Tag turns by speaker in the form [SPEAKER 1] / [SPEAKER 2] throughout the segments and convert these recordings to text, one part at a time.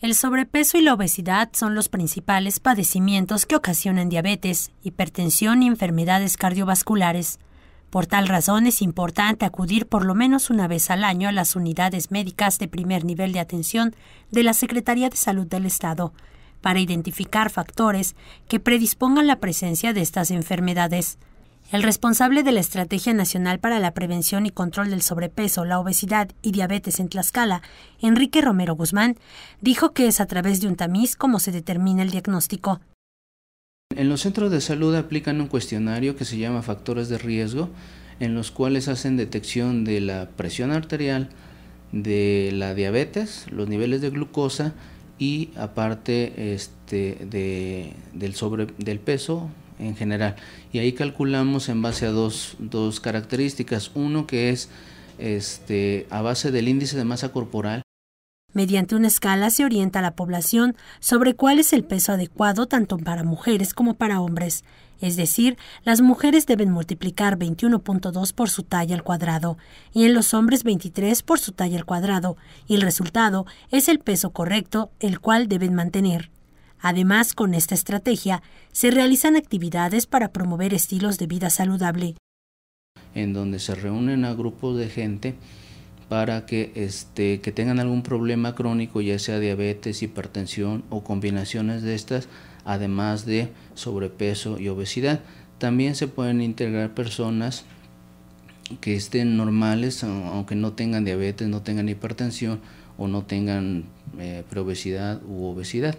[SPEAKER 1] El sobrepeso y la obesidad son los principales padecimientos que ocasionan diabetes, hipertensión y enfermedades cardiovasculares. Por tal razón es importante acudir por lo menos una vez al año a las unidades médicas de primer nivel de atención de la Secretaría de Salud del Estado para identificar factores que predispongan la presencia de estas enfermedades. El responsable de la Estrategia Nacional para la Prevención y Control del Sobrepeso, la Obesidad y Diabetes en Tlaxcala, Enrique Romero Guzmán, dijo que es a través de un tamiz como se determina el diagnóstico.
[SPEAKER 2] En los centros de salud aplican un cuestionario que se llama factores de riesgo, en los cuales hacen detección de la presión arterial, de la diabetes, los niveles de glucosa y aparte este, de, del, del peso, en general. Y ahí calculamos en base a dos, características. Uno que es este, a base del índice de masa corporal.
[SPEAKER 1] Mediante una escala se orienta a la población sobre cuál es el peso adecuado tanto para mujeres como para hombres. Es decir, las mujeres deben multiplicar 21.2 por su talla al cuadrado y en los hombres 23 por su talla al cuadrado, y el resultado es el peso correcto, el cual deben mantener. Además, con esta estrategia se realizan actividades para promover estilos de vida saludable.
[SPEAKER 2] En donde se reúnen a grupos de gente para este, que, tengan algún problema crónico, ya sea diabetes, hipertensión o combinaciones de estas, además de sobrepeso y obesidad. También se pueden integrar personas que estén normales, aunque no tengan diabetes, no tengan hipertensión o no tengan eh, preobesidad u obesidad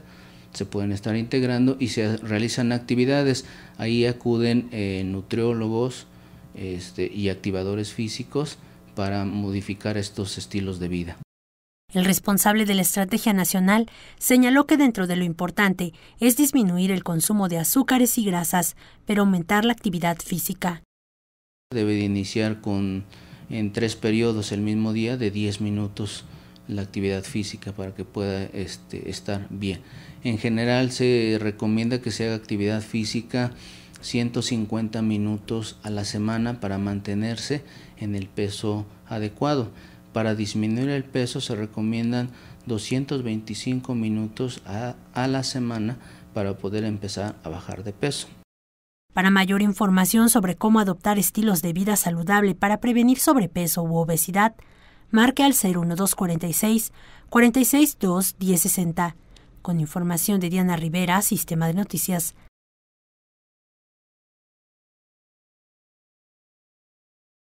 [SPEAKER 2] se pueden estar integrando y se realizan actividades. Ahí acuden eh, nutriólogos este, y activadores físicos para modificar estos estilos de vida.
[SPEAKER 1] El responsable de la Estrategia Nacional señaló que dentro de lo importante es disminuir el consumo de azúcares y grasas, pero aumentar la actividad física.
[SPEAKER 2] Debe iniciar con en tres periodos el mismo día de 10 minutos la actividad física para que pueda este, estar bien. En general se recomienda que se haga actividad física 150 minutos a la semana para mantenerse en el peso adecuado. Para disminuir el peso se recomiendan 225 minutos a, a la semana para poder empezar a bajar de peso.
[SPEAKER 1] Para mayor información sobre cómo adoptar estilos de vida saludable para prevenir sobrepeso u obesidad, marque al 01246 462 1060. Con información de Diana Rivera, Sistema de Noticias